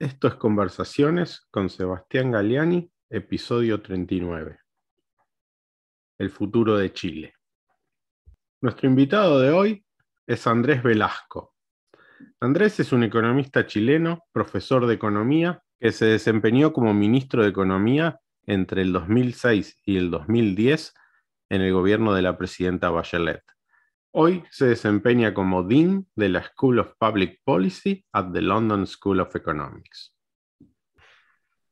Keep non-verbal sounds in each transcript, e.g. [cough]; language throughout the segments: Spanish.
Esto es Conversaciones con Sebastián Galeani, episodio 39. El futuro de Chile. Nuestro invitado de hoy es Andrés Velasco. Andrés es un economista chileno, profesor de economía, que se desempeñó como ministro de Economía entre el 2006 y el 2010 en el gobierno de la presidenta Bachelet. Hoy se desempeña como Dean de la School of Public Policy at the London School of Economics.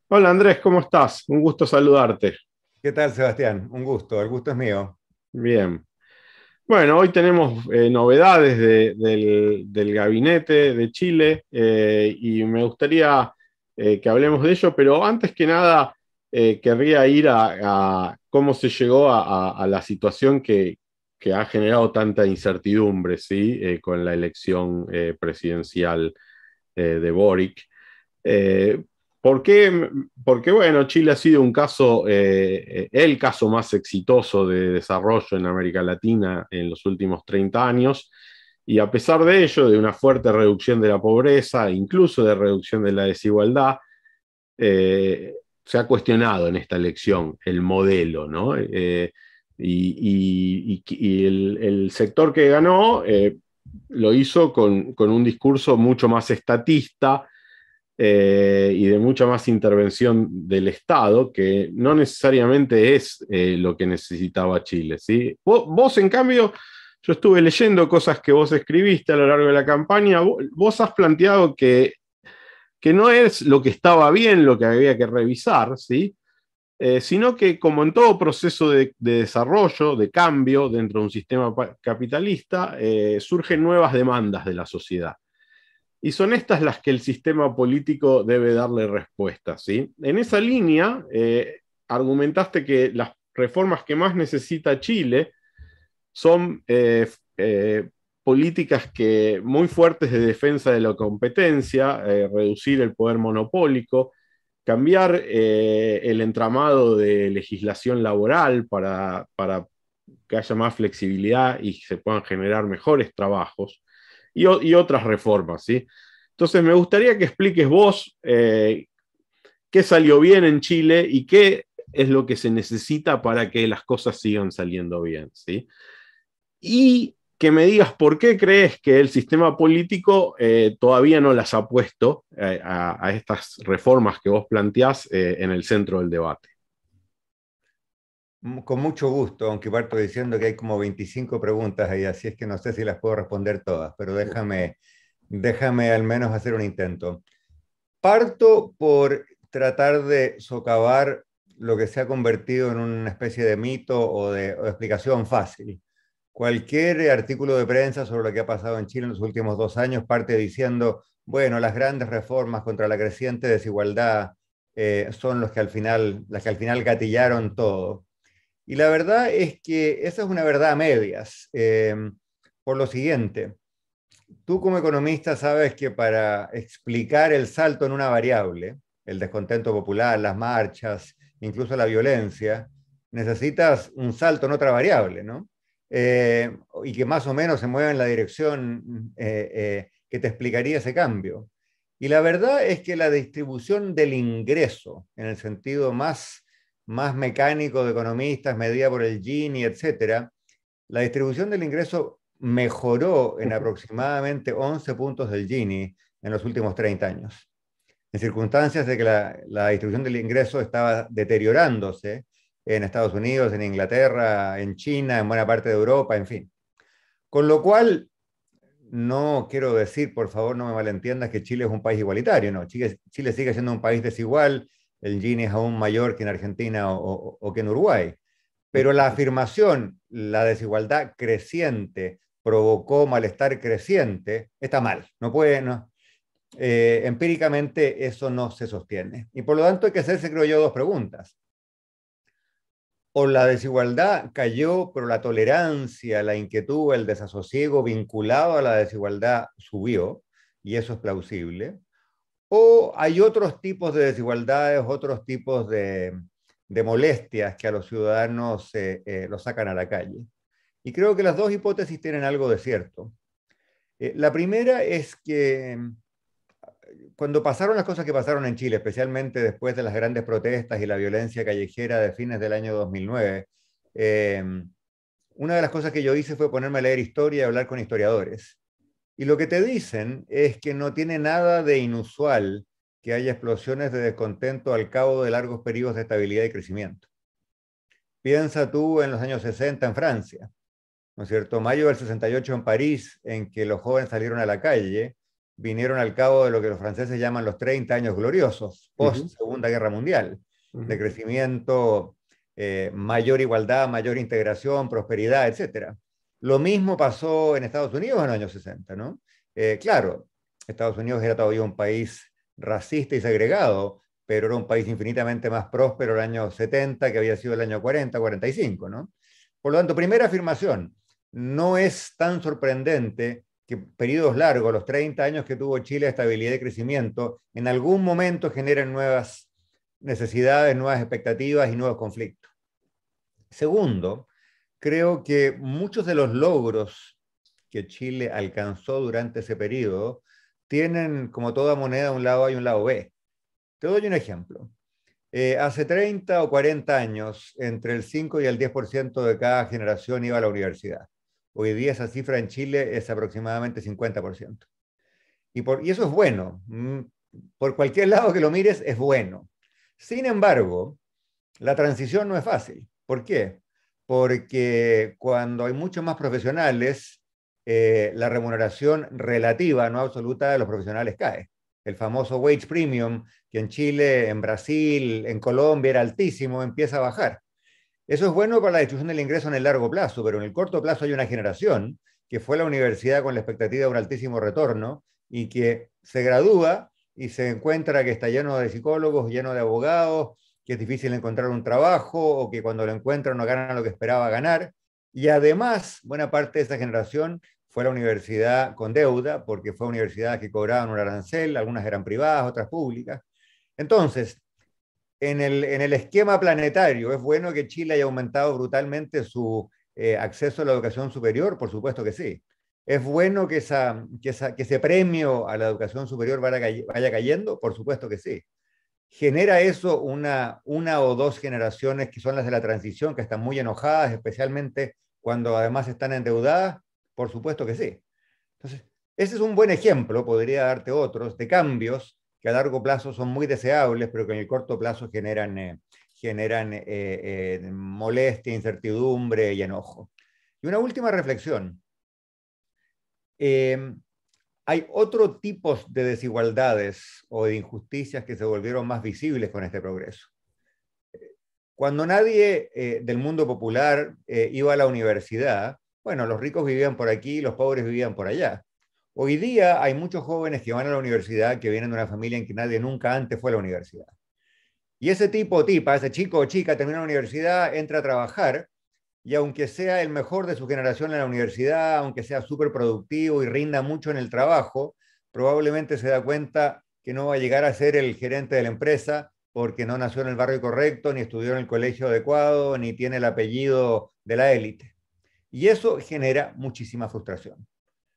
Hola Andrés, ¿cómo estás? Un gusto saludarte. ¿Qué tal Sebastián? Un gusto, el gusto es mío. Bien. Bueno, hoy tenemos eh, novedades del, gabinete de Chile eh, y me gustaría eh, que hablemos de ello, pero antes que nada querría ir a, cómo se llegó a la situación que, que ha generado tanta incertidumbre ¿sí? Eh, con la elección eh, presidencial eh, de Boric. Porque, porque, bueno, Chile ha sido un caso, el caso más exitoso de desarrollo en América Latina en los últimos 30 años, y a pesar de ello, de una fuerte reducción de la pobreza, incluso de reducción de la desigualdad, se ha cuestionado en esta elección el modelo, ¿no? Y, el, sector que ganó eh, lo hizo con, un discurso mucho más estatista eh, y de mucha más intervención del Estado, que no necesariamente es eh, lo que necesitaba Chile. ¿sí? Vos, en cambio, yo estuve leyendo cosas que vos escribiste a lo largo de la campaña, vos, has planteado que, que no es lo que estaba bien, lo que había que revisar, ¿sí? Eh, sino que como en todo proceso de, desarrollo, de cambio dentro de un sistema capitalista, eh, surgen nuevas demandas de la sociedad. Y son estas las que el sistema político debe darle respuesta. ¿sí? En esa línea, eh, argumentaste que las reformas que más necesita Chile son políticas muy fuertes de defensa de la competencia, reducir el poder monopólico, cambiar eh, el entramado de legislación laboral para, que haya más flexibilidad y se puedan generar mejores trabajos y, otras reformas. ¿sí? Entonces, me gustaría que expliques vos eh, qué salió bien en Chile y qué es lo que se necesita para que las cosas sigan saliendo bien. ¿sí? Y que me digas por qué crees que el sistema político eh, todavía no las ha puesto eh, a, estas reformas que vos planteás eh, en el centro del debate. Con mucho gusto, aunque parto diciendo que hay como 25 preguntas y así es que no sé si las puedo responder todas, pero déjame, déjame al menos hacer un intento. Parto por tratar de socavar lo que se ha convertido en una especie de mito o de explicación fácil Cualquier artículo de prensa sobre lo que ha pasado en Chile en los últimos dos años parte diciendo, bueno, las grandes reformas contra la creciente desigualdad eh, son los que al final, las que al final gatillaron todo. Y la verdad es que esa es una verdad a medias, em, por lo siguiente. Tú como economista sabes que para explicar el salto en una variable, el descontento popular, las marchas, incluso la violencia, necesitas un salto en otra variable, ¿no? Eh, y que más o menos se mueve en la dirección eh, eh, que te explicaría ese cambio. Y la verdad es que la distribución del ingreso, en el sentido más, más mecánico de economistas, medida por el Gini, etc., la distribución del ingreso mejoró en aproximadamente 11 puntos del Gini en los últimos 30 años. En circunstancias de que la, la distribución del ingreso estaba deteriorándose, en Estados Unidos, en Inglaterra, en China, en buena parte de Europa, en fin. Con lo cual, no quiero decir, por favor, no me malentiendas, que Chile es un país igualitario, no, Chile, sigue siendo un país desigual, el Gini es aún mayor que en Argentina o, que en Uruguay, pero la afirmación, la desigualdad creciente provocó malestar creciente, está mal, no puede, eh, empíricamente eso no se sostiene. Y por lo tanto hay que hacerse, creo yo, dos preguntas o la desigualdad cayó, pero la tolerancia, la inquietud, el desasosiego vinculado a la desigualdad subió, y eso es plausible, o hay otros tipos de desigualdades, otros tipos de, molestias que a los ciudadanos eh, eh, los sacan a la calle. Y creo que las dos hipótesis tienen algo de cierto. Eh, la primera es que cuando pasaron las cosas que pasaron en Chile, especialmente después de las grandes protestas y la violencia callejera de fines del año 2009, em, una de las cosas que yo hice fue ponerme a leer historia y hablar con historiadores. Y lo que te dicen es que no tiene nada de inusual que haya explosiones de descontento al cabo de largos periodos de estabilidad y crecimiento. Piensa tú en los años 60 en Francia, ¿no es cierto? Mayo del 68 en París, en que los jóvenes salieron a la calle vinieron al cabo de lo que los franceses llaman los 30 años gloriosos, post Segunda Guerra Mundial, de crecimiento, eh, mayor igualdad, mayor integración, prosperidad, etc. Lo mismo pasó en Estados Unidos en los años 60, ¿no? Eh, claro, Estados Unidos era todavía un país racista y segregado, pero era un país infinitamente más próspero en el año 70 que había sido el año 40, 45, ¿no? Por lo tanto, primera afirmación, no es tan sorprendente que periodos largos, los 30 años que tuvo Chile de estabilidad y crecimiento, en algún momento generan nuevas necesidades, nuevas expectativas y nuevos conflictos. Segundo, creo que muchos de los logros que Chile alcanzó durante ese periodo tienen, como toda moneda, un lado A y un lado B. Te doy un ejemplo. Eh, hace 30 o 40 años, entre el 5 y el 10% de cada generación iba a la universidad. Hoy día esa cifra en Chile es aproximadamente 50%. Y, por, eso es bueno. Mm, por cualquier lado que lo mires, es bueno. Sin embargo, la transición no es fácil. ¿Por qué? Porque cuando hay muchos más profesionales, eh, la remuneración relativa, no absoluta, de los profesionales cae. El famoso wage premium, que en Chile, en Brasil, en Colombia era altísimo, empieza a bajar. Eso es bueno para la distribución del ingreso en el largo plazo, pero en el corto plazo hay una generación que fue a la universidad con la expectativa de un altísimo retorno y que se gradúa y se encuentra que está lleno de psicólogos, lleno de abogados, que es difícil encontrar un trabajo o que cuando lo encuentra no gana lo que esperaba ganar. Y además, buena parte de esa generación fue a la universidad con deuda, porque fue a universidad que cobraban un arancel, algunas eran privadas, otras públicas. Entonces, en el, en el esquema planetario. Es bueno que Chile haya aumentado brutalmente su eh, acceso a la educación superior, por supuesto que sí. Es bueno que, esa, que, que ese premio a la educación superior vaya, cayendo, por supuesto que sí. ¿Genera eso una, una o dos generaciones que son las de la transición, que están muy enojadas, especialmente cuando además están endeudadas? Por supuesto que sí. Entonces, ese es un buen ejemplo, podría darte otros, de cambios que a largo plazo son muy deseables, pero que en el corto plazo generan, eh, eh, eh, molestia, incertidumbre y enojo. Y una última reflexión. Em, hay otros tipos de desigualdades o de injusticias que se volvieron más visibles con este progreso. Cuando nadie del mundo popular iba a la universidad, bueno, los ricos vivían por aquí, y los pobres vivían por allá. Hoy día hay muchos jóvenes que van a la universidad que vienen de una familia en que nadie nunca antes fue a la universidad. Y ese tipo o tipa, ese chico o chica termina la universidad, entra a trabajar y aunque sea el mejor de su generación en la universidad, aunque sea súper productivo y rinda mucho en el trabajo, probablemente se da cuenta que no va a llegar a ser el gerente de la empresa porque no nació en el barrio correcto, ni estudió en el colegio adecuado, ni tiene el apellido de la élite. Y eso genera muchísima frustración.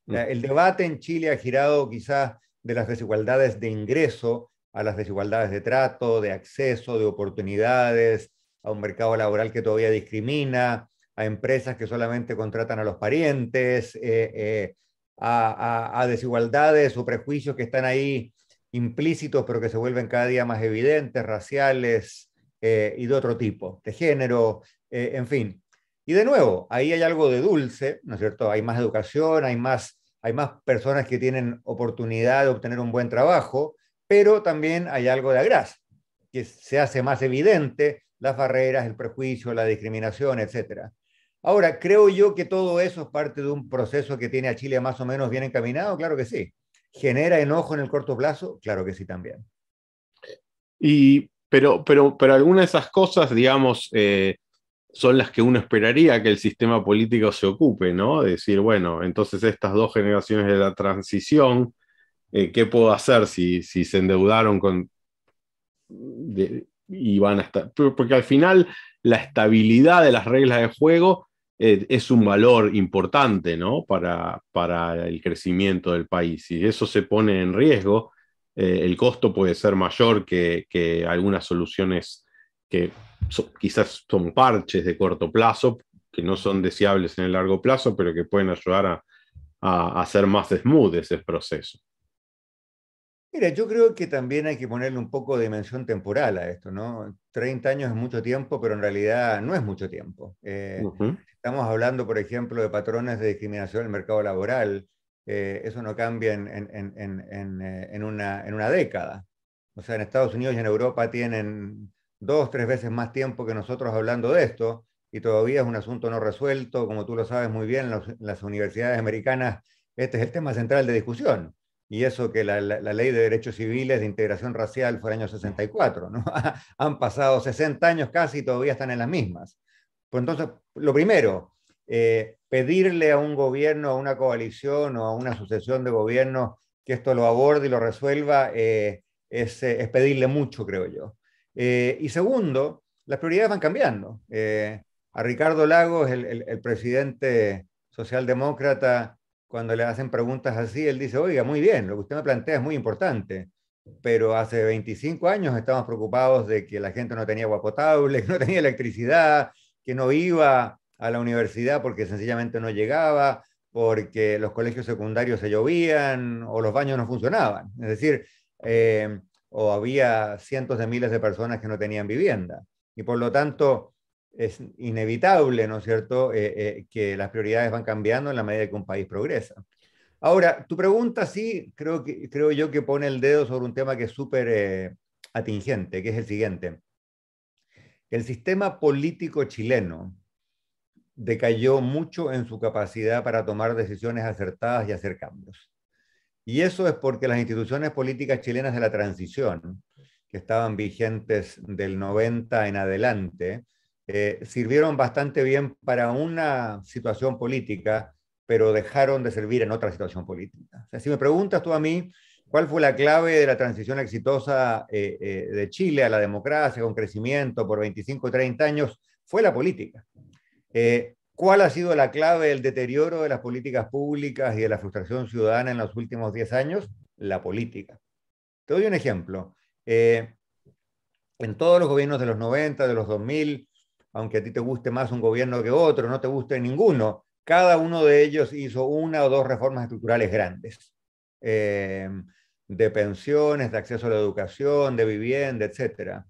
El debate en Chile ha girado quizás de las desigualdades de ingreso a las desigualdades de trato, de acceso, de oportunidades, a un mercado laboral que todavía discrimina, a empresas que solamente contratan a los parientes, eh, eh, a, desigualdades o prejuicios que están ahí implícitos, pero que se vuelven cada día más evidentes, raciales eh, y de otro tipo, de género, en fin. Y de nuevo, ahí hay algo de dulce, ¿no es cierto? Hay más educación, hay más, hay más personas que tienen oportunidad de obtener un buen trabajo, pero también hay algo de agraz, que se hace más evidente las barreras, el prejuicio, la discriminación, etc. Ahora, creo yo que todo eso es parte de un proceso que tiene a Chile más o menos bien encaminado, claro que sí. ¿Genera enojo en el corto plazo? Claro que sí también. Y, pero, pero, pero algunas de esas cosas, digamos, eh, son las que uno esperaría que el sistema político se ocupe, ¿no? Decir, bueno, entonces estas dos generaciones de la transición, eh, ¿qué puedo hacer si, se endeudaron con... y van a estar... Porque al final la estabilidad de las reglas de juego eh, es un valor importante, ¿no? Para, para el crecimiento del país. Si eso se pone en riesgo, eh, el costo puede ser mayor que, que algunas soluciones que quizás son parches de corto plazo que no son deseables en el largo plazo, pero que pueden ayudar a, a hacer más smooth ese proceso. Mira, yo creo que también hay que ponerle un poco de dimensión temporal a esto, ¿no? 30 años es mucho tiempo, pero en realidad no es mucho tiempo. Eh, estamos hablando, por ejemplo, de patrones de discriminación en el mercado laboral. Eh, eso no cambia en, en, eh, en, una, en, una, década. O sea, en Estados Unidos y en Europa tienen dos, tres veces más tiempo que nosotros hablando de esto y todavía es un asunto no resuelto. Como tú lo sabes muy bien, en las universidades americanas, este es el tema central de discusión. Y eso que la, ley de derechos civiles de integración racial fue el año 64, ¿no? [laughs] Han pasado 60 años casi y todavía están en las mismas. Pues entonces, lo primero, eh, pedirle a un gobierno, a una coalición o a una sucesión de gobiernos que esto lo aborde y lo resuelva, eh, eh, es pedirle mucho, creo yo. Eh, y segundo, las prioridades van cambiando. Eh, a Ricardo Lagos, el, el, presidente socialdemócrata, cuando le hacen preguntas así, él dice, oiga, muy bien, lo que usted me plantea es muy importante, pero hace 25 años estábamos preocupados de que la gente no tenía agua potable, [laughs] que no tenía electricidad, que no iba a la universidad porque sencillamente no llegaba, porque los colegios secundarios se llovían o los baños no funcionaban. Es decir, eh, o había cientos de miles de personas que no tenían vivienda. Y por lo tanto, es inevitable, ¿no es cierto?, eh, eh, que las prioridades van cambiando en la medida que un país progresa. Ahora, tu pregunta sí, creo, que, creo yo que pone el dedo sobre un tema que es súper eh, atingente, que es el siguiente. El sistema político chileno decayó mucho en su capacidad para tomar decisiones acertadas y hacer cambios. Y eso es porque las instituciones políticas chilenas de la transición, que estaban vigentes del 90 en adelante, eh, sirvieron bastante bien para una situación política, pero dejaron de servir en otra situación política. si me preguntas tú a mí, ¿cuál fue la clave de la transición exitosa eh, eh, de Chile a la democracia con crecimiento por 25 o 30 años? Fue la política. ¿Cuál ha sido la clave del deterioro de las políticas públicas y de la frustración ciudadana en los últimos 10 años? La política. Te doy un ejemplo. Eh, en todos los gobiernos de los 90, de los 2000, aunque a ti te guste más un gobierno que otro, no te guste ninguno, cada uno de ellos hizo una o dos reformas estructurales grandes. Eh, de pensiones, de acceso a la educación, de vivienda, etc.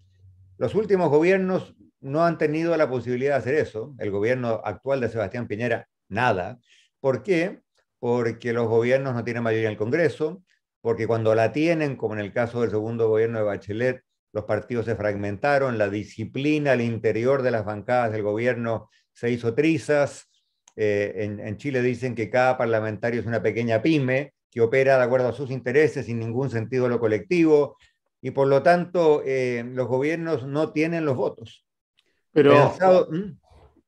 Los últimos gobiernos no han tenido la posibilidad de hacer eso, el gobierno actual de Sebastián Piñera, nada. ¿Por qué? Porque los gobiernos no tienen mayoría en el Congreso, porque cuando la tienen, como en el caso del segundo gobierno de Bachelet, los partidos se fragmentaron, la disciplina al interior de las bancadas del gobierno se hizo trizas. Eh, en, Chile dicen que cada parlamentario es una pequeña pyme que opera de acuerdo a sus intereses sin ningún sentido a lo colectivo y por lo tanto eh, los gobiernos no tienen los votos. Pero... Mm.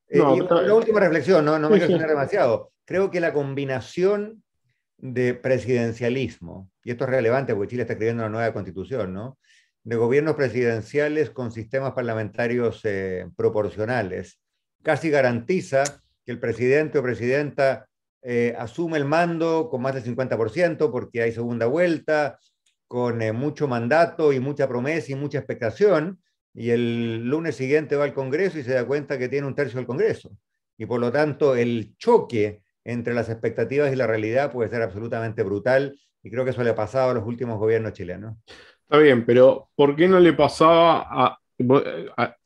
Eh, última reflexión, no, me quiero demasiado. Creo que la combinación de presidencialismo, y esto es relevante porque Chile está escribiendo una nueva constitución, ¿no? de gobiernos presidenciales con sistemas parlamentarios eh, proporcionales, casi garantiza que el presidente o presidenta eh, asume el mando con más del 50% porque hay segunda vuelta, con mucho mandato y mucha promesa y mucha expectación, y el lunes siguiente va al Congreso y se da cuenta que tiene un tercio del Congreso. Y por lo tanto, el choque entre las expectativas y la realidad puede ser absolutamente brutal y creo que eso le ha pasado a los últimos gobiernos chilenos. Está bien, pero ¿por qué no le pasaba a,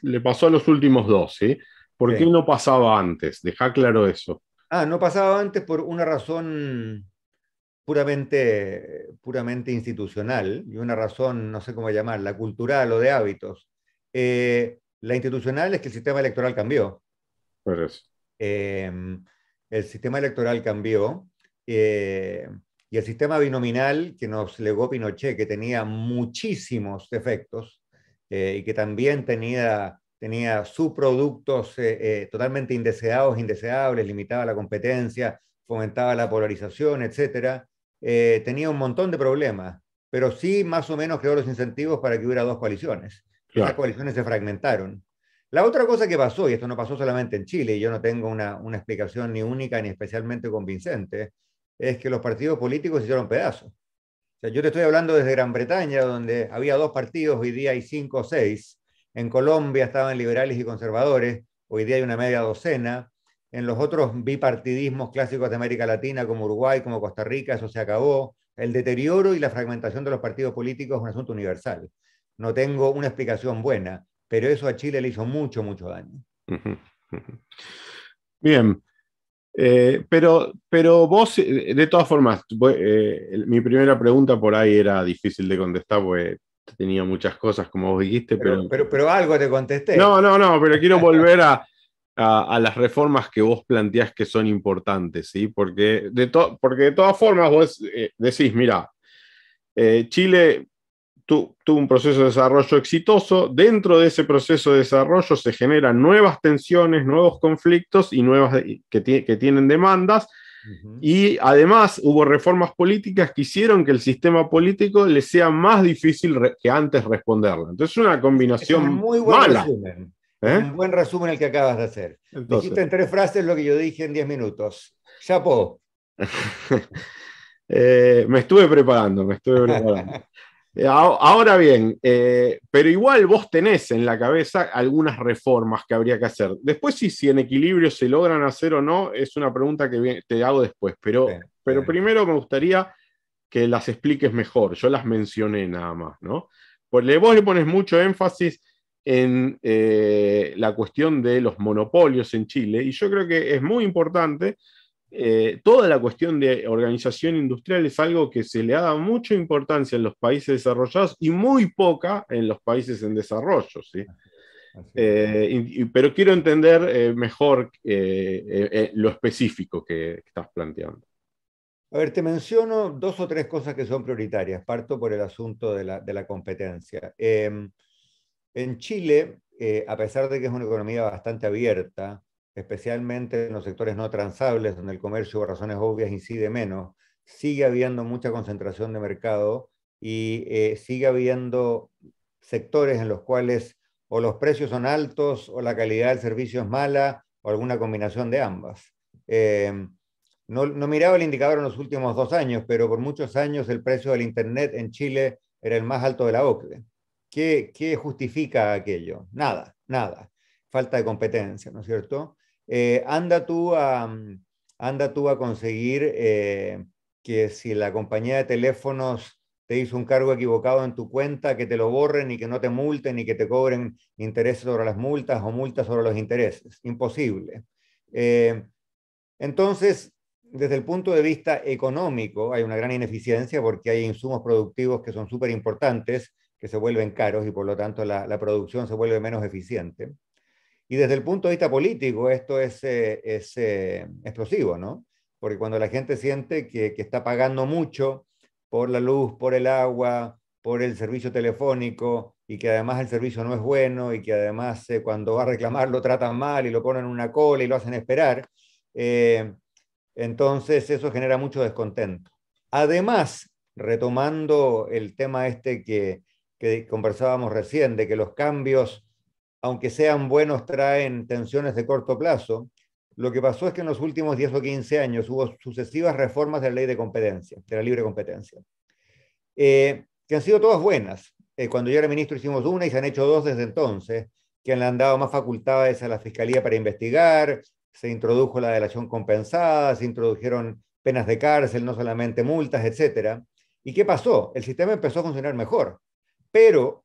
le pasó a los últimos dos, ¿sí? ¿Por qué no pasaba antes? Deja claro eso. Ah, no pasaba antes por una razón puramente, puramente institucional y una razón, no sé cómo llamarla, cultural o de hábitos. Eh, la institucional es que el sistema electoral cambió. Em, el sistema electoral cambió eh, y el sistema binominal que nos legó Pinochet, que tenía muchísimos defectos eh, y que también tenía, tenía subproductos totalmente indeseados, indeseables, limitaba la competencia, fomentaba la polarización, etcétera, tenía un montón de problemas, pero sí más o menos creó los incentivos para que hubiera dos coaliciones. Las coaliciones se fragmentaron. La otra cosa que pasó, y esto no pasó solamente en Chile, y yo no tengo una, explicación ni única ni especialmente convincente, es que los partidos políticos se hicieron pedazos. O sea, yo te estoy hablando desde Gran Bretaña, donde había dos partidos, hoy día hay cinco o seis. En Colombia estaban liberales y conservadores, hoy día hay una media docena. En los otros bipartidismos clásicos de América Latina, como Uruguay, como Costa Rica, eso se acabó. El deterioro y la fragmentación de los partidos políticos es un asunto universal no tengo una explicación buena, pero eso a Chile le hizo mucho, mucho daño. Bien. Eh, pero, pero vos, eh, de todas formas, eh, mi primera pregunta por ahí era difícil de contestar, porque tenía muchas cosas, como vos dijiste. Pero, pero, pero, algo te contesté. No, no, no, pero quiero [laughs] volver a, las reformas que vos planteás que son importantes, ¿sí? Porque de, porque de todas formas vos decís, mira, Chile tuvo un proceso de desarrollo exitoso, dentro de ese proceso de desarrollo se generan nuevas tensiones, nuevos conflictos y nuevas que, tienen demandas, y además hubo reformas políticas que hicieron que el sistema político le sea más difícil que antes responderla. Entonces, es una combinación muy mala. ¿Eh? Un buen resumen el que acabas de hacer. Dijiste en tres frases lo que yo dije en diez minutos. Chapo. [laughs] Eh, me estuve preparando, me estuve preparando. [laughs] Eh, ahora bien, eh, pero igual vos tenés en la cabeza algunas reformas que habría que hacer. Después, si en equilibrio se logran hacer o no, es una pregunta que te hago después. Pero, pero primero me gustaría que las expliques mejor. Yo las mencioné nada más, ¿no? Porque vos le pones mucho énfasis en eh, la cuestión de los monopolios en Chile, y yo creo que es muy importante eh, toda la cuestión de organización industrial es algo que se le da mucha importancia en los países desarrollados y muy poca en los países en desarrollo. Eh, pero quiero entender eh, mejor lo específico que estás planteando. A ver, te menciono dos o tres cosas que son prioritarias. Parto por el asunto de la competencia. Em, en Chile, a pesar de que es una economía bastante abierta, especialmente en los sectores no transables, donde el comercio por razones obvias incide menos, sigue habiendo mucha concentración de mercado y eh, sigue habiendo sectores en los cuales o los precios son altos o la calidad del servicio es mala o alguna combinación de ambas. Em, no, no, miraba el indicador en los últimos dos años, pero por muchos años el precio del Internet en Chile era el más alto de la OCDE. ¿Qué, qué justifica aquello? Nada, nada. Falta de competencia, ¿no es cierto? Eh, anda, tú a, anda tú a conseguir eh, que si la compañía de teléfonos te hizo un cargo equivocado en tu cuenta, que te lo borren y que no te multen y que te cobren intereses sobre las multas o multas sobre los intereses. Imposible. Eh, entonces, desde el punto de vista económico, hay una gran ineficiencia porque hay insumos productivos que son súper importantes, que se vuelven caros y por lo tanto la producción se vuelve menos eficiente. Y desde el punto de vista político, esto es, eh, eh, explosivo, ¿no? Porque cuando la gente siente que, está pagando mucho por la luz, por el agua, por el servicio telefónico, y que además el servicio no es bueno, y que además eh, cuando va a reclamar lo tratan mal y lo ponen en una cola y lo hacen esperar, entonces eso genera mucho descontento. Además, retomando el tema este que, que conversábamos recién, de que los cambios aunque sean buenos, traen tensiones de corto plazo. Lo que pasó es que en los últimos 10 o 15 años hubo sucesivas reformas de la ley de competencia, de la libre competencia, eh, que han sido todas buenas. Eh, cuando yo era ministro hicimos una y se han hecho dos desde entonces, que le han dado más facultades a la Fiscalía para investigar, se introdujo la delación compensada, se introdujeron penas de cárcel, no solamente multas, etc. ¿Y qué pasó? El sistema empezó a funcionar mejor, pero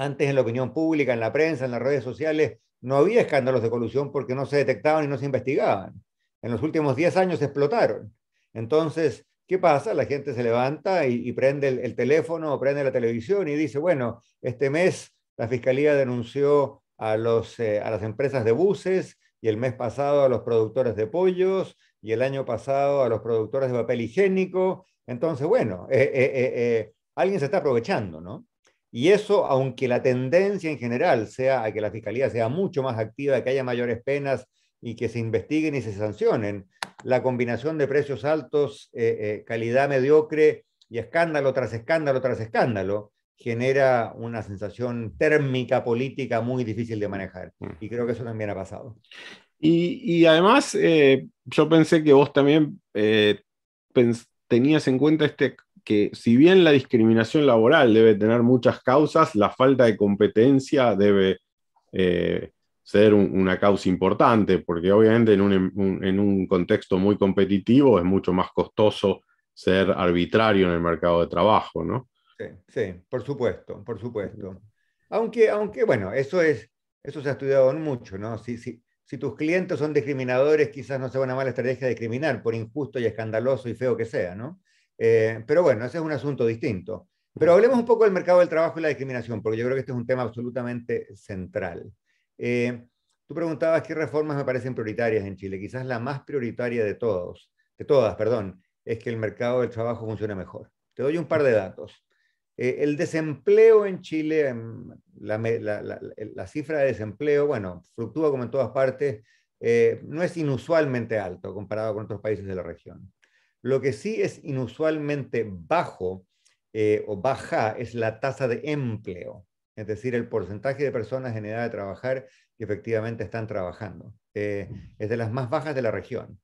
antes en la opinión pública, en la prensa, en las redes sociales, no había escándalos de colusión porque no se detectaban y no se investigaban. En los últimos 10 años explotaron. Entonces, ¿qué pasa? La gente se levanta y, prende el, teléfono o prende la televisión y dice, bueno, este mes la fiscalía denunció a, los, eh, a las empresas de buses y el mes pasado a los productores de pollos y el año pasado a los productores de papel higiénico. Entonces, bueno, eh, eh, alguien se está aprovechando, ¿no? Y eso, aunque la tendencia en general sea a que la fiscalía sea mucho más activa, que haya mayores penas y que se investiguen y se sancionen, la combinación de precios altos, eh, eh, calidad mediocre y escándalo tras escándalo tras escándalo, genera una sensación térmica política muy difícil de manejar. Mm. Y creo que eso también ha pasado. Y, además, eh, yo pensé que vos también tenías en cuenta este que si bien la discriminación laboral debe tener muchas causas, la falta de competencia debe eh, ser una causa importante, porque obviamente en un, contexto muy competitivo es mucho más costoso ser arbitrario en el mercado de trabajo, ¿no? Sí, por supuesto, por supuesto. Aunque, aunque bueno, eso, es, eso se ha estudiado mucho, ¿no? Si, si tus clientes son discriminadores, quizás no sea una mala estrategia discriminar, por injusto y escandaloso y feo que sea, ¿no? Eh, pero bueno, ese es un asunto distinto. Pero hablemos un poco del mercado del trabajo y la discriminación, porque yo creo que este es un tema absolutamente central. Eh, tú preguntabas qué reformas me parecen prioritarias en Chile. Quizás la más prioritaria de todos, de todas, perdón, es que el mercado del trabajo funcione mejor. Te doy un par de datos. Eh, el desempleo en Chile, em, la, cifra de desempleo, bueno, fluctúa como en todas partes, no es inusualmente alto comparado con otros países de la región. Lo que sí es inusualmente bajo eh, o baja es la tasa de empleo, es decir, el porcentaje de personas en edad de trabajar que efectivamente están trabajando. Eh, es de las más bajas de la región.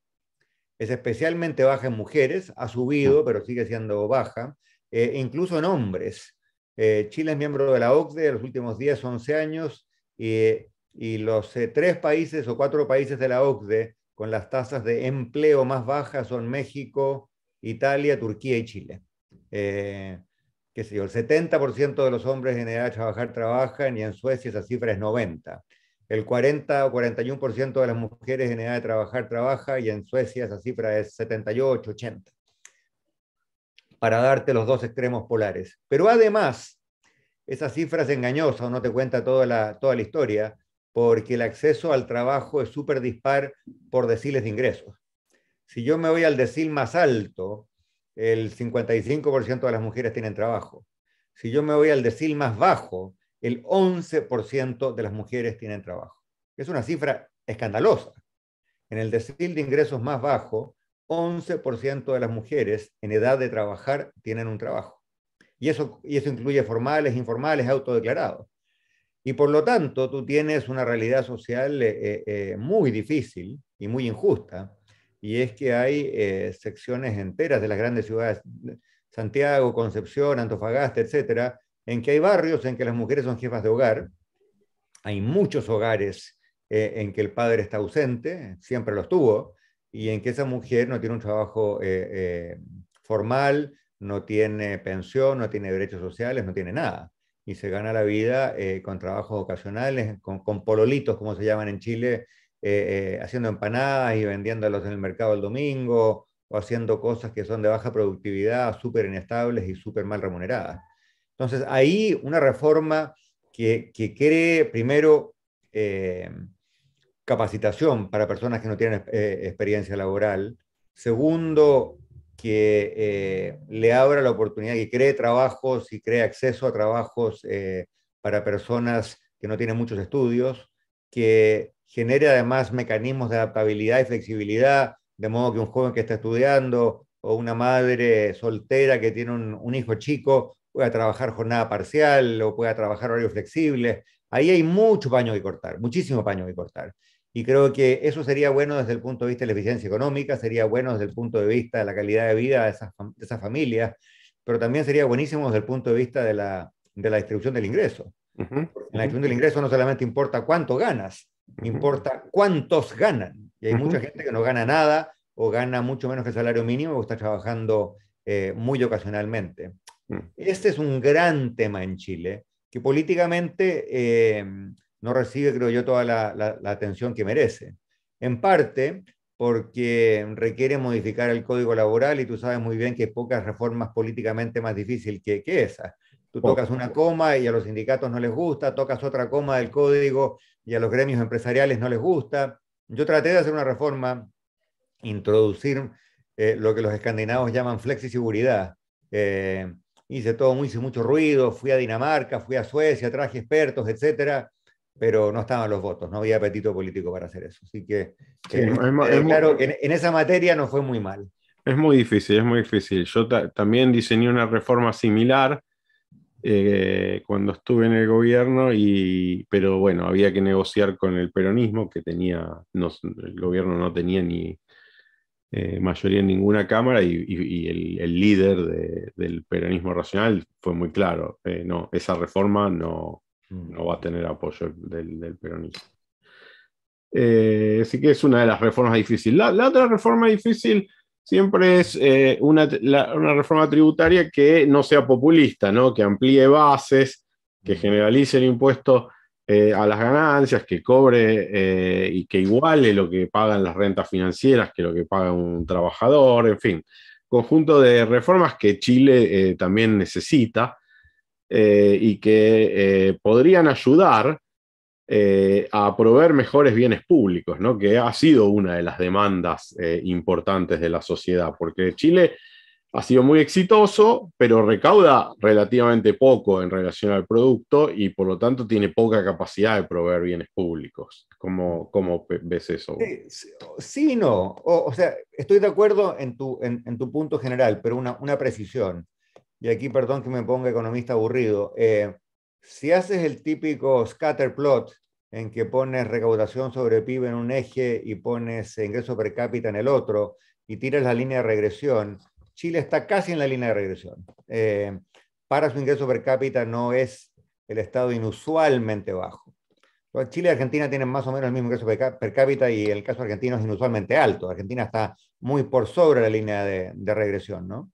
Es especialmente baja en mujeres, ha subido, pero sigue siendo baja, eh, e incluso en hombres. Chile es miembro de la OCDE de los últimos 10, 11 años y los tres países o cuatro países de la OCDE con las tasas de empleo más bajas son México, Italia, Turquía y Chile. Eh, qué el 70% de los hombres en edad de trabajar trabajan y en Suecia esa cifra es 90. El 40 o 41% de las mujeres en edad de trabajar trabajan y en Suecia esa cifra es 78, 80. Para darte los dos extremos polares. Pero además, esa cifra es engañosa no te cuenta toda toda la historia porque el acceso al trabajo es súper dispar por deciles de ingresos. Si yo me voy al decil más alto, el 55% de las mujeres tienen trabajo. Si yo me voy al decil más bajo, el 11% de las mujeres tienen trabajo. Es una cifra escandalosa. En el decil de ingresos más bajo, 11% de las mujeres en edad de trabajar tienen un trabajo. Y eso, y eso incluye formales, informales, autodeclarados. Y por lo tanto, tú tienes una realidad social eh, eh, eh, muy difícil y muy injusta, y es que hay secciones enteras de las grandes ciudades, Santiago, Concepción, Antofagasta, etcétera, en que hay barrios en que las mujeres son jefas de hogar, hay muchos hogares en que el padre está ausente, siempre lo estuvo y en que esa mujer no tiene un trabajo formal, no tiene pensión, no tiene derechos sociales, no tiene nada y se gana la vida eh, con trabajos ocasionales, con, pololitos, como se llaman en Chile, eh, eh, haciendo empanadas y vendiéndolas en el mercado el domingo, o haciendo cosas que son de baja productividad, súper inestables y súper mal remuneradas. Entonces, ahí una reforma que, que cree primero capacitación para personas que no tienen experiencia laboral. Segundo, que eh, le abra la oportunidad, que cree trabajos y cree acceso a trabajos eh, para personas que no tienen muchos estudios, que genere además mecanismos de adaptabilidad y flexibilidad, de modo que un joven que está estudiando o una madre soltera que tiene un, un hijo chico pueda trabajar jornada parcial o pueda trabajar horario flexible. Ahí hay mucho paño que cortar, muchísimo paño que cortar. Y creo que eso sería bueno desde el punto de vista de la eficiencia económica, sería bueno desde el punto de vista de la calidad de vida de esas, de esas familias, pero también sería buenísimo desde el punto de vista de la, de la distribución del ingreso. En la distribución del ingreso no solamente importa cuánto ganas, importa cuántos ganan. Y hay mucha gente que no gana nada o gana mucho menos que el salario mínimo o está trabajando eh, muy ocasionalmente. Mm. Este es un gran tema en Chile, que políticamente eh, no recibe, creo yo, toda la, atención que merece. En parte porque requiere modificar el código laboral y tú sabes muy bien que pocas reformas políticamente más difícil que, que esa. Tú tocas una coma y a los sindicatos no les gusta, tocas otra coma del código y a los gremios empresariales no les gusta. Yo traté de hacer una reforma, introducir eh, lo que los escandinavos llaman flexi-seguridad. Eh, hice todo, hice mucho ruido, fui a Dinamarca, fui a Suecia, traje expertos, etcétera pero no estaban los votos, no había apetito político para hacer eso. Así que, eh, eh, claro, en, esa materia no fue muy mal. Es muy difícil, es muy difícil. Yo también diseñé una reforma similar eh, cuando estuve en el gobierno, y, pero bueno, había que negociar con el peronismo, que tenía, el gobierno no tenía ni mayoría en ninguna Cámara, y, el, líder del peronismo racional fue muy claro, no, esa reforma no, Mm. no va a tener apoyo del, peronismo. Eh, así que es una de las reformas difíciles. La, otra reforma difícil siempre es eh, una, reforma tributaria que no sea populista, que amplíe bases, que mm. generalice el impuesto eh, a las ganancias, que cobre y que iguale lo que pagan las rentas financieras que lo que paga un trabajador, en fin, conjunto de reformas que Chile también necesita eh, y que eh, podrían ayudar eh, a proveer mejores bienes públicos, que ha sido una de las demandas importantes de la sociedad, porque Chile ha sido muy exitoso, pero recauda relativamente poco en relación al producto y por lo tanto tiene poca capacidad de proveer bienes públicos. ¿Cómo, ves eso? Sí, no. O, sea, estoy de acuerdo en tu, tu punto general, pero una, una precisión y aquí perdón que me ponga economista aburrido, eh, si haces el típico scatter plot en que pones recaudación sobre PIB en un eje y pones ingreso per cápita en el otro y tiras la línea de regresión, Chile está casi en la línea de regresión. Eh, para su ingreso per cápita no es el estado inusualmente bajo. Chile y Argentina tienen más o menos el mismo ingreso per cápita y el caso argentino es inusualmente alto. Argentina está muy por sobre la línea de, de regresión, ¿no?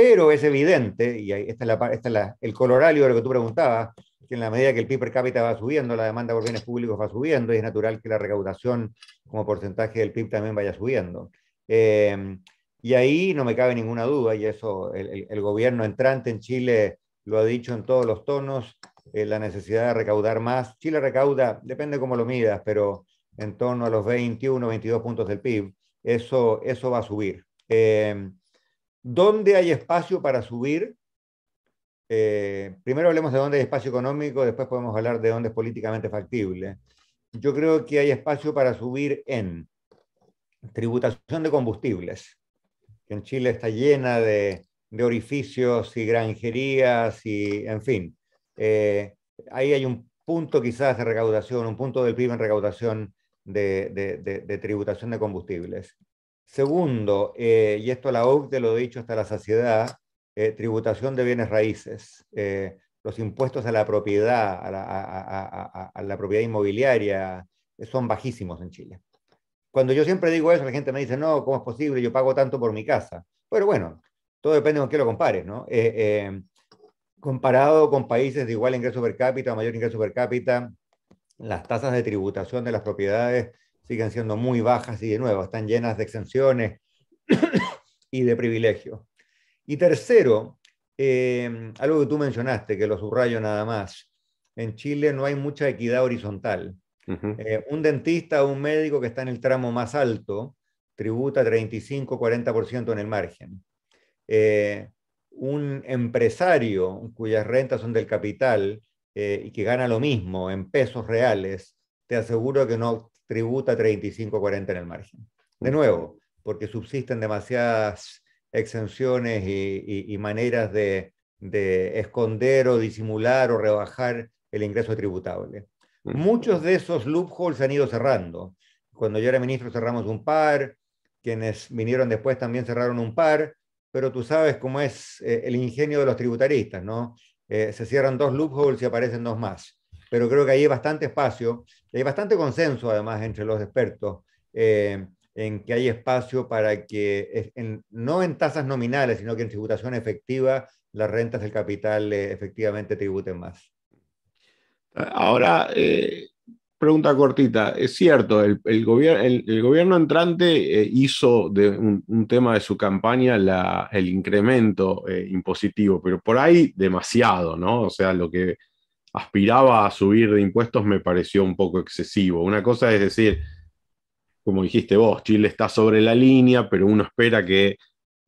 Pero es evidente, y esta es, la, el colorario de lo que tú preguntabas, que en la medida que el PIB per cápita va subiendo, la demanda por bienes públicos va subiendo, y es natural que la recaudación como porcentaje del PIB también vaya subiendo. Em, y ahí no me cabe ninguna duda, y eso el, gobierno entrante en Chile lo ha dicho en todos los tonos, eh, la necesidad de recaudar más. Chile recauda, depende cómo lo midas, pero en torno a los 21, 22 puntos del PIB, eso, eso va a subir. Eh, ¿Dónde hay espacio para subir? Eh, primero hablemos de dónde hay espacio económico, después podemos hablar de dónde es políticamente factible. Yo creo que hay espacio para subir en tributación de combustibles, que en Chile está llena de, orificios y granjerías y, en fin, eh, ahí hay un punto quizás de recaudación, un punto del PIB en recaudación de tributación de combustibles. Segundo, eh, y esto la OCDE lo he dicho hasta la saciedad, eh, tributación de bienes raíces, eh, los impuestos a la propiedad, a la, propiedad inmobiliaria, son bajísimos en Chile. Cuando yo siempre digo eso, la gente me dice, no, ¿cómo es posible? Yo pago tanto por mi casa. Pero bueno, todo depende con qué lo compares, ¿no? comparado con países de igual ingreso per cápita o mayor ingreso per cápita, las tasas de tributación de las propiedades siguen siendo muy bajas y de nuevo están llenas de exenciones [coughs] y de privilegios. Y tercero, em, algo que tú mencionaste, que lo subrayo nada más, en Chile no hay mucha equidad horizontal. Eh, un dentista o un médico que está en el tramo más alto tributa 35-40% en el margen. Eh, un empresario cuyas rentas son del capital eh, y que gana lo mismo en pesos reales, te aseguro que no tributa 35-40 en el margen. De nuevo, porque subsisten demasiadas exenciones y, maneras de, esconder o disimular o rebajar el ingreso tributable. Mm. Muchos de esos loopholes han ido cerrando. Cuando yo era ministro cerramos un par, quienes vinieron después también cerraron un par, pero tú sabes cómo es eh, el ingenio de los tributaristas, ¿no? Eh, se cierran dos loopholes y aparecen dos más. Pero creo que ahí hay bastante espacio hay bastante consenso, además, entre los expertos eh, en que hay espacio para que, no en tasas nominales, sino que en tributación efectiva, las rentas del capital eh, efectivamente tributen más. Ahora, eh, pregunta cortita. Es cierto, el, el, gobierno entrante hizo de un, tema de su campaña el incremento impositivo, pero por ahí demasiado, ¿no? O sea, lo que aspiraba a subir de impuestos me pareció un poco excesivo. Una cosa es decir, como dijiste vos, Chile está sobre la línea, pero uno espera que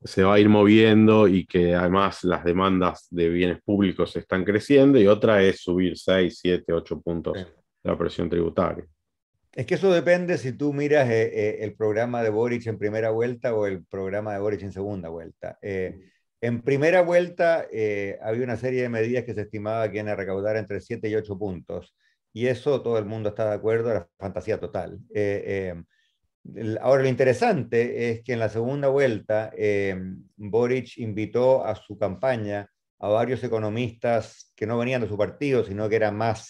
se va a ir moviendo y que además las demandas de bienes públicos están creciendo y otra es subir 6, 7, 8 puntos la presión tributaria. Es que eso depende si tú miras eh, eh, el programa de Boric en primera vuelta o el programa de Boric en segunda vuelta. Eh, en primera vuelta eh, había una serie de medidas que se estimaba que iban a recaudar entre 7 y 8 puntos. Y eso todo el mundo está de acuerdo, era fantasía total. Eh, eh, ahora lo interesante es que en la segunda vuelta Boric invitó a su campaña a varios economistas que no venían de su partido, sino que eran más,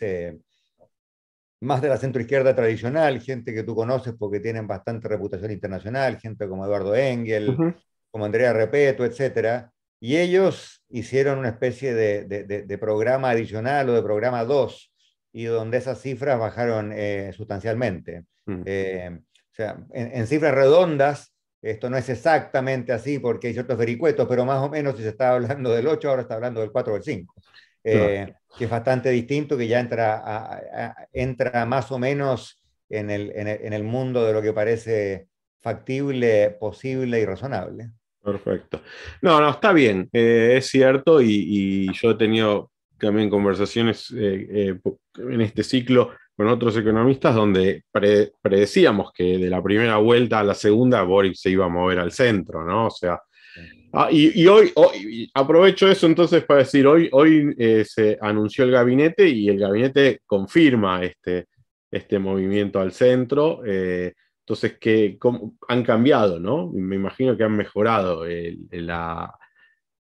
más de la centroizquierda tradicional, gente que tú conoces porque tienen bastante reputación internacional, gente como Eduardo Engel. como Andrea Repeto, etcétera, y ellos hicieron una especie de, programa adicional o de programa 2, y donde esas cifras bajaron eh, sustancialmente. Mm. Eh, o sea, en, cifras redondas, esto no es exactamente así porque hay ciertos vericuetos, pero más o menos si se está hablando del 8, ahora está hablando del 4 o del 5, eh, que es bastante distinto, que ya entra, más o menos en el mundo de lo que parece factible, posible y razonable. Perfecto. No, no, está bien, eh, es cierto y, yo he tenido también conversaciones eh, eh, en este ciclo con otros economistas donde predecíamos que de la primera vuelta a la segunda Boris se iba a mover al centro, ¿no? O sea, ah, y, hoy, aprovecho eso entonces para decir, hoy, hoy se anunció el gabinete y el gabinete confirma este, este movimiento al centro. Entonces, que han cambiado, ¿no? Me imagino que han mejorado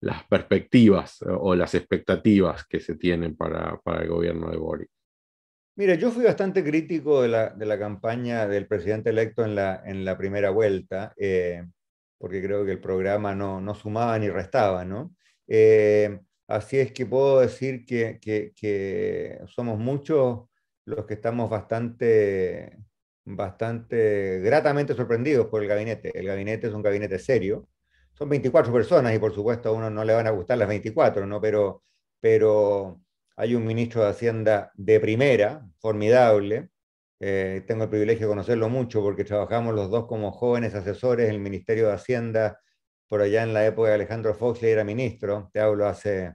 las perspectivas eh, o las expectativas que se tienen para, el gobierno de Boric. Mira, yo fui bastante crítico de la, campaña del presidente electo en la, primera vuelta, eh, porque creo que el programa no, sumaba ni restaba, ¿no? Eh, así es que puedo decir que somos muchos los que estamos bastante bastante gratamente sorprendidos por el gabinete. El gabinete es un gabinete serio. Son 24 personas y por supuesto a uno no le van a gustar las 24, ¿no? Pero, pero hay un ministro de Hacienda de primera, formidable. Eh, tengo el privilegio de conocerlo mucho porque trabajamos los dos como jóvenes asesores en el Ministerio de Hacienda por allá en la época de Alejandro Foxley era ministro, te hablo hace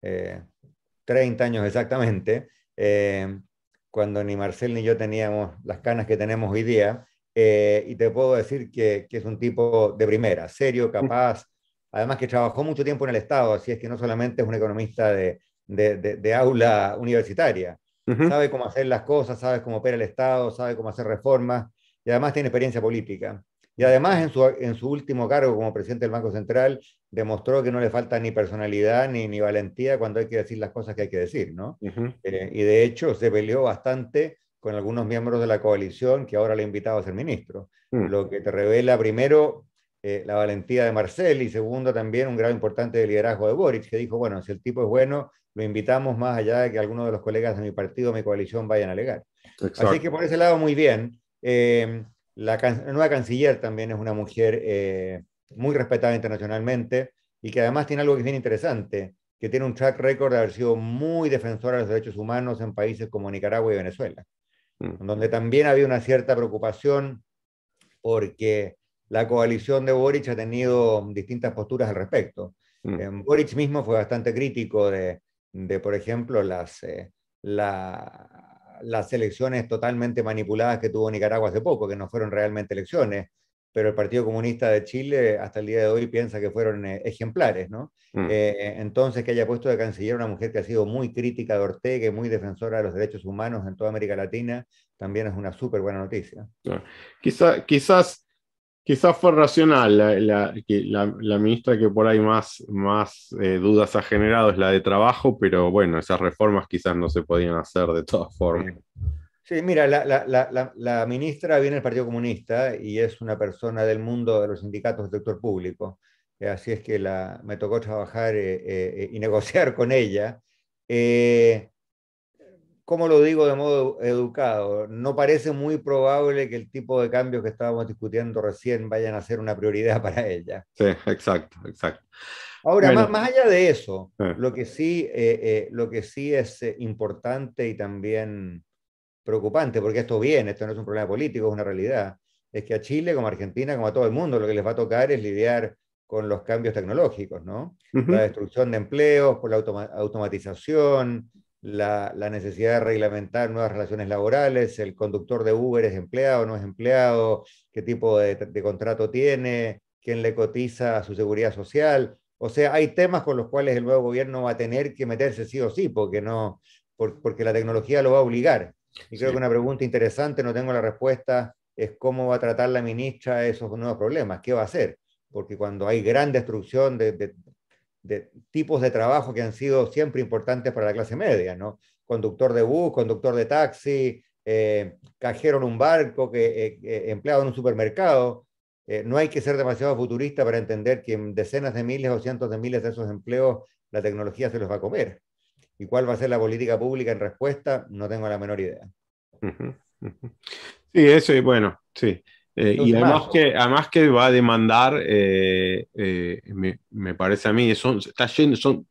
30 eh, años exactamente. Eh, cuando ni Marcel ni yo teníamos las canas que tenemos hoy día. Eh, y te puedo decir que, es un tipo de primera, serio, capaz, además que trabajó mucho tiempo en el Estado, así es que no solamente es un economista de, aula universitaria, sabe cómo hacer las cosas, sabe cómo opera el Estado, sabe cómo hacer reformas y además tiene experiencia política. Y además en su, en su último cargo como presidente del Banco Central demostró que no le falta ni personalidad ni, ni valentía cuando hay que decir las cosas que hay que decir, ¿no? Eh, y de hecho se peleó bastante con algunos miembros de la coalición que ahora le ha invitado a ser ministro, mm. lo que te revela primero eh, la valentía de Marcel y segundo también un grado importante de liderazgo de Boric, que dijo, bueno, si el tipo es bueno, lo invitamos más allá de que algunos de los colegas de mi partido, mi coalición, vayan a alegar. Así que por ese lado muy bien. Eh, la, nueva canciller también es una mujer muy respetada internacionalmente y que además tiene algo que es bien interesante, que tiene un track record de haber sido muy defensora de los derechos humanos en países como Nicaragua y Venezuela, mm. donde también había una cierta preocupación porque la coalición de Boric ha tenido distintas posturas al respecto. Mm. Eh, Boric mismo fue bastante crítico de, por ejemplo, las, eh, las elecciones totalmente manipuladas que tuvo Nicaragua hace poco, que no fueron realmente elecciones, pero el Partido Comunista de Chile hasta el día de hoy piensa que fueron eh, ejemplares, mm. eh, entonces, que haya puesto de canciller una mujer que ha sido muy crítica de Ortega y muy defensora de los derechos humanos en toda América Latina, también es una súper buena noticia. Quizá, quizás, quizás fue racional, la, la, ministra que por ahí más, más eh, dudas ha generado es la de trabajo, pero bueno, esas reformas quizás no se podían hacer de todas formas. Sí, mira, la, ministra viene del Partido Comunista y es una persona del mundo de los sindicatos del sector público. Eh, así es que me tocó trabajar eh, eh, y [laughs] negociar con ella. Eh, ¿Cómo lo digo de modo educado? No parece muy probable que el tipo de cambios que estábamos discutiendo recién vayan a ser una prioridad [laughs] para ella. Sí, exacto, exacto. Ahora, más, allá de eso, lo que sí, lo que sí es importante y también preocupante, porque esto viene, esto no es un problema político, es una realidad, es que a Chile, como a Argentina, como a todo el mundo, lo que les va a tocar es lidiar con los cambios tecnológicos, ¿no? La destrucción de empleos, por la automatización, la, necesidad de reglamentar nuevas relaciones laborales, el conductor de Uber es empleado, o no es empleado, qué tipo de, contrato tiene, quién le cotiza su seguridad social. O sea, hay temas con los cuales el nuevo gobierno va a tener que meterse sí o sí, porque, no, porque la tecnología lo va a obligar. Y creo que una pregunta interesante, no tengo la respuesta, es cómo va a tratar la ministra esos nuevos problemas, qué va a hacer, porque cuando hay gran destrucción de, tipos de trabajo que han sido siempre importantes para la clase media, ¿no? Conductor de bus, conductor de taxi, eh, cajero en un barco, que, eh, eh, empleado en un supermercado. no hay que ser demasiado futurista para entender que en decenas de miles o cientos de miles de esos empleos la tecnología se los va a comer. ¿Y cuál va a ser la política pública en respuesta? No tengo la menor idea. Sí, eso es bueno, sí. Eh, y además que, además que va a demandar, eh, eh, me, parece a mí, son, está yendo, son,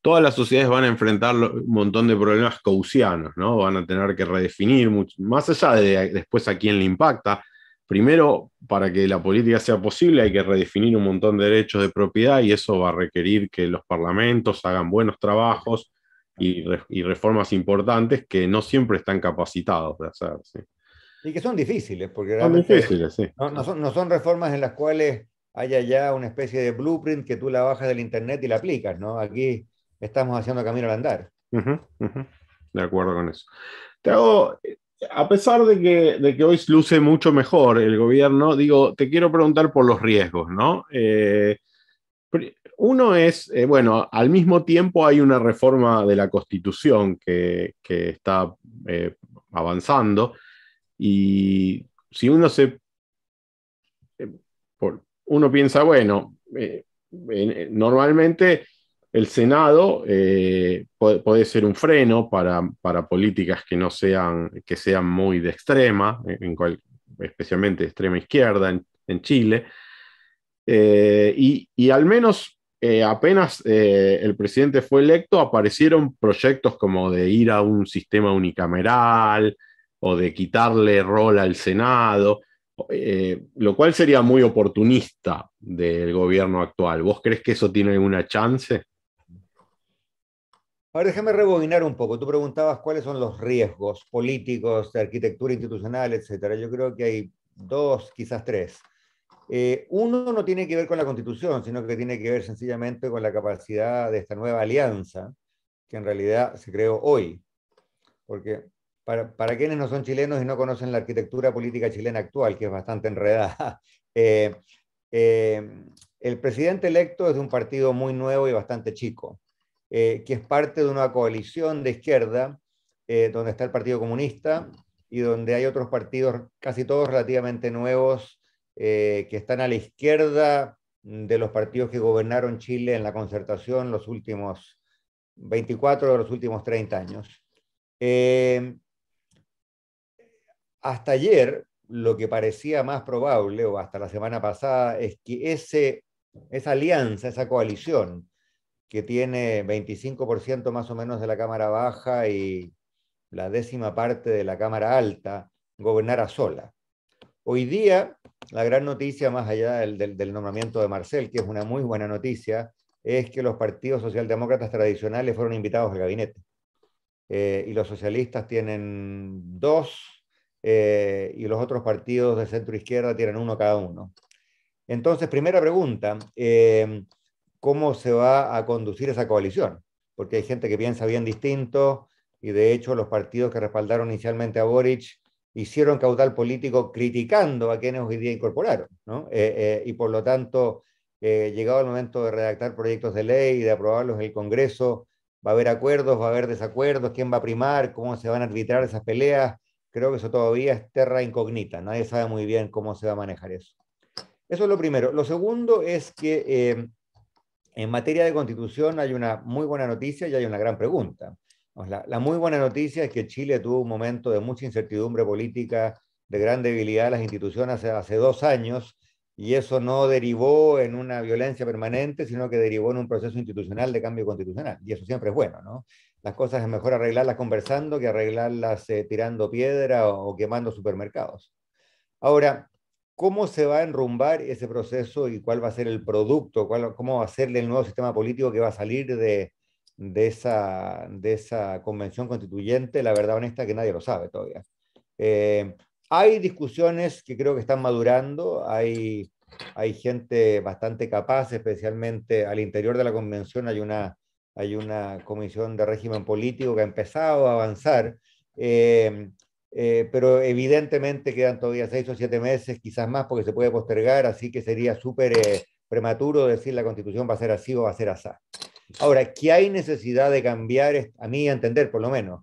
todas las sociedades van a enfrentar un montón de problemas causianos, ¿no? Van a tener que redefinir, mucho, más allá de después a quién le impacta, Primero, para que la política sea posible hay que redefinir un montón de derechos de propiedad y eso va a requerir que los parlamentos hagan buenos trabajos y, reformas importantes que no siempre están capacitados de hacer. Y que son difíciles, porque realmente no, son, reformas en las cuales haya ya una especie de blueprint que tú la bajas del internet y la aplicas, ¿no? Aquí estamos haciendo camino al andar. De acuerdo con eso. Te hago a pesar de que, hoy luce mucho mejor el gobierno, digo, te quiero preguntar por los riesgos, ¿no? Eh, uno es, eh, bueno, al mismo tiempo hay una reforma de la Constitución que, está eh, avanzando y si uno se... Por, uno piensa, bueno, normalmente el Senado eh, puede, ser un freno para, políticas que no sean, que sean muy de extrema, especialmente de extrema izquierda en, Chile. Eh, y, al menos eh, apenas el presidente fue electo, aparecieron proyectos como de ir a un sistema unicameral o de quitarle rol al Senado. lo cual sería muy oportunista del gobierno actual. ¿Vos crees que eso tiene alguna chance? Ahora déjame rebobinar un poco. Tú preguntabas cuáles son los riesgos políticos de arquitectura institucional, etcétera. Yo creo que hay dos, quizás tres. Eh, uno no tiene que ver con la constitución, sino que tiene que ver sencillamente con la capacidad de esta nueva alianza, que en realidad se creó hoy. Porque para, quienes no son chilenos y no conocen la arquitectura política chilena actual, que es bastante enredada, [laughs] eh, eh, el presidente electo es de un partido muy nuevo y bastante chico eh, que es parte de una coalición de izquierda, eh, donde está el Partido Comunista y donde hay otros partidos, casi todos relativamente nuevos, eh, que están a la izquierda de los partidos que gobernaron Chile en la concertación los últimos 24 de los últimos 30 años. hasta ayer, lo que parecía más probable, o hasta la semana pasada, es que ese, esa alianza, esa coalición, que tiene 25% más o menos de la Cámara Baja y la décima parte de la Cámara Alta, gobernara sola. Hoy día, la gran noticia, más allá del, nombramiento de Marcel, que es una muy buena noticia, es que los partidos socialdemócratas tradicionales fueron invitados al gabinete. Eh, y los socialistas tienen dos, eh, y los otros partidos de centro izquierda tienen uno cada uno. Entonces, primera pregunta, eh, cómo se va a conducir esa coalición, porque hay gente que piensa bien distinto y de hecho los partidos que respaldaron inicialmente a Boric hicieron caudal político criticando a quienes hoy día incorporaron, ¿no? Eh, eh, y por lo tanto, eh, llegado el momento de redactar proyectos de ley y de aprobarlos en el Congreso, va a haber acuerdos, va a haber desacuerdos, quién va a primar, cómo se van a arbitrar esas peleas, creo que eso todavía es terra incógnita, nadie sabe muy bien cómo se va a manejar eso. Eso es lo primero. Lo segundo es que en materia de constitución hay una muy buena noticia y hay una gran pregunta. La, muy buena noticia es que Chile tuvo un momento de mucha incertidumbre política, de gran debilidad de las instituciones hace, dos años, y eso no derivó en una violencia permanente, sino que derivó en un proceso institucional de cambio constitucional. Y eso siempre es bueno, ¿no? Las cosas es mejor arreglarlas conversando que arreglarlas eh, tirando piedra o quemando supermercados. Ahora, ¿Cómo se va a enrumbar ese proceso y cuál va a ser el producto? Cuál, ¿Cómo va a ser el nuevo sistema político que va a salir de, de, esa, de esa convención constituyente? La verdad honesta que nadie lo sabe todavía. Eh, hay discusiones que creo que están madurando, hay, hay gente bastante capaz, especialmente al interior de la convención hay una, hay una comisión de régimen político que ha empezado a avanzar. Eh, eh, pero evidentemente quedan todavía seis o siete meses, quizás más, porque se puede postergar, así que sería súper eh, prematuro decir la constitución va a ser así o va a ser así. Ahora, que hay necesidad de cambiar, a mí entender por lo menos,